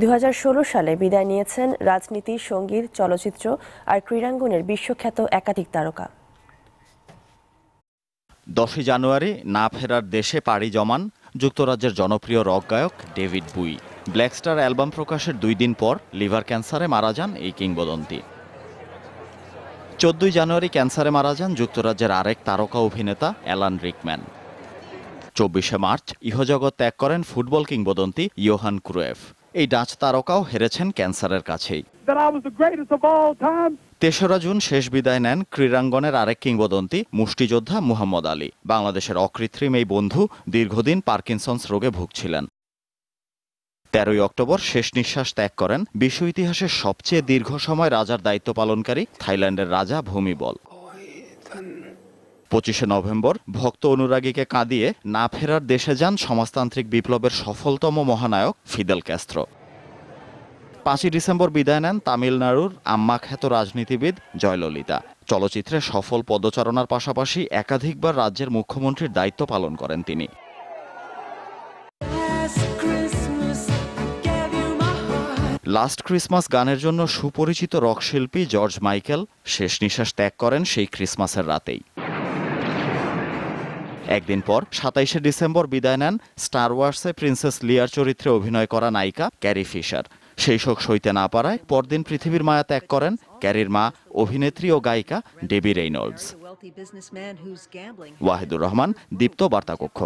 দুই সালে বিদায় নিয়েছেন রাজনীতি সঙ্গীত চলচ্চিত্র আর ক্রীড়াঙ্গনের বিশ্বখ্যাত একাধিক তারকা দশই জানুয়ারি না ফেরার দেশে পাড়ি জমান যুক্তরাজ্যের জনপ্রিয় রক গায়ক ডেভিড বুই ব্ল্যাকস্টার অ্যালবাম প্রকাশের দুই দিন পর লিভার ক্যান্সারে মারা যান এই কিংবদন্তি চোদ্দই জানুয়ারি ক্যান্সারে মারা যান যুক্তরাজ্যের আরেক তারকা অভিনেতা অ্যালান রিকম্যান চব্বিশে মার্চ ইহজগৎ ত্যাগ করেন ফুটবল কিংবদন্তি ইয়োহান ক্রুয়েফ এই ডাচ তারকাও হেরেছেন ক্যান্সারের কাছেই তেসরা জুন শেষ বিদায় নেন ক্রীড়াঙ্গনের আরেক কিংবদন্তি মুষ্টিযোদ্ধা মুহাম্মদ আলী বাংলাদেশের অকৃত্রিম এই বন্ধু দীর্ঘদিন পার্কিনসন্স রোগে ভুগছিলেন তেরোই অক্টোবর শেষ নিঃশ্বাস ত্যাগ করেন বিশ্ব ইতিহাসের সবচেয়ে দীর্ঘ সময় রাজার দায়িত্ব পালনকারী থাইল্যান্ডের রাজা ভূমিবল oh, পঁচিশে নভেম্বর ভক্ত অনুরাগীকে কাঁদিয়ে না ফেরার দেশে যান সমাজতান্ত্রিক বিপ্লবের সফলতম মহানায়ক ফিদেল ক্যাস্ত্র পাঁচই ডিসেম্বর বিদায় নেন তামিলনাড়ুর আম্মাখ্যাত রাজনীতিবিদ জয়ললিতা চলচ্চিত্রে সফল পদচারণার পাশাপাশি একাধিকবার রাজ্যের মুখ্যমন্ত্রীর দায়িত্ব পালন করেন তিনি লাস্ট ক্রিসমাস গানের জন্য সুপরিচিত রকশিল্পী জর্জ মাইকেল শেষ নিঃশ্বাস ত্যাগ করেন সেই ক্রিসমাসের রাতেই একদিন পর সাতাইশে ডিসেম্বর বিদায় নেন স্টার ওয়ার্সে প্রিন্সেস লিয়ার চরিত্রে অভিনয় করা নায়িকা ক্যারি ফিশার সেই শোক সইতে না পারায় পরদিন পৃথিবীর মায়া ত্যাগ করেন ক্যারির মা অভিনেত্রী ও গায়িকা ডেবি রেইনল্ডস ওয়াহিদুর রহমান দীপ্ত বার্তাকক্ষ